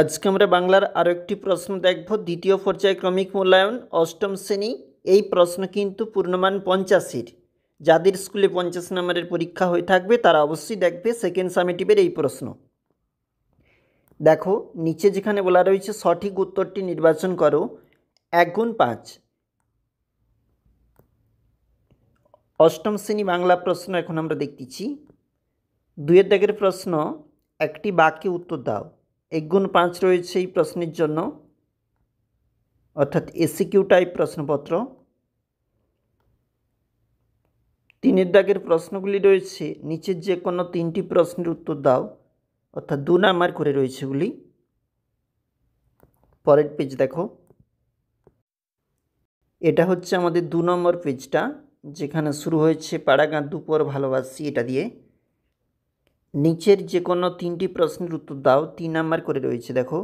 আজকে আমরা বাংলার আরও একটি প্রশ্ন দেখব দ্বিতীয় পর্যায়ে ক্রমিক মূল্যায়ন অষ্টম শ্রেণী এই প্রশ্ন কিন্তু পূর্ণমান পঞ্চাশের যাদের স্কুলে পঞ্চাশ নম্বরের পরীক্ষা হয়ে থাকবে তারা অবশ্যই দেখবে সেকেন্ড সামেটিভের এই প্রশ্ন দেখো নিচে যেখানে বলা রয়েছে সঠিক উত্তরটি নির্বাচন করো এক গুণ পাঁচ অষ্টম শ্রেণী বাংলা প্রশ্ন এখন আমরা দেখতেছি দুয়ের দাগের প্রশ্ন একটি বাক্যে উত্তর দাও এক গুণ পাঁচ রয়েছে এই প্রশ্নের জন্য অর্থাৎ এসিকিউ টাইপ প্রশ্নপত্র তিনের দাগের প্রশ্নগুলি রয়েছে নিচের যে কোনো তিনটি প্রশ্নের উত্তর দাও অর্থাৎ দু নাম্বার করে রয়েছেগুলি পরের পেজ দেখো এটা হচ্ছে আমাদের দু নম্বর পেজটা যেখানে শুরু হয়েছে পাড়াগাঁ দুপুর ভালোবাসি এটা দিয়ে নিচের যে কোনো তিনটি প্রশ্নের উত্তর দাও তিন নাম্বার করে রয়েছে দেখো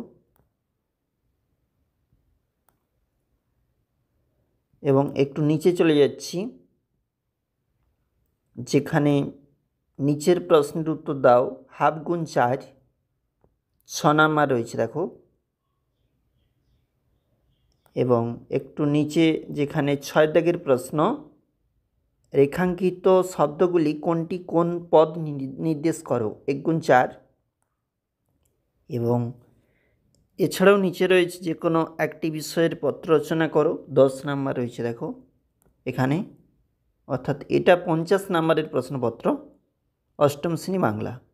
এবং একটু নিচে চলে যাচ্ছি যেখানে নিচের প্রশ্নের উত্তর দাও হাফ গুণ চার ছ নাম্বার রয়েছে দেখো এবং একটু নিচে যেখানে ছয় দাগের প্রশ্ন রেখাঙ্কিত শব্দগুলি কোনটি কোন পদ নির্দেশ করো এক গুণ চার এবং এছাড়াও নিচে রয়েছে যে কোনো একটি বিষয়ের পত্র রচনা করো দশ নাম্বার রয়েছে দেখো এখানে অর্থাৎ এটা পঞ্চাশ নাম্বারের প্রশ্নপত্র অষ্টম শ্রেণী বাংলা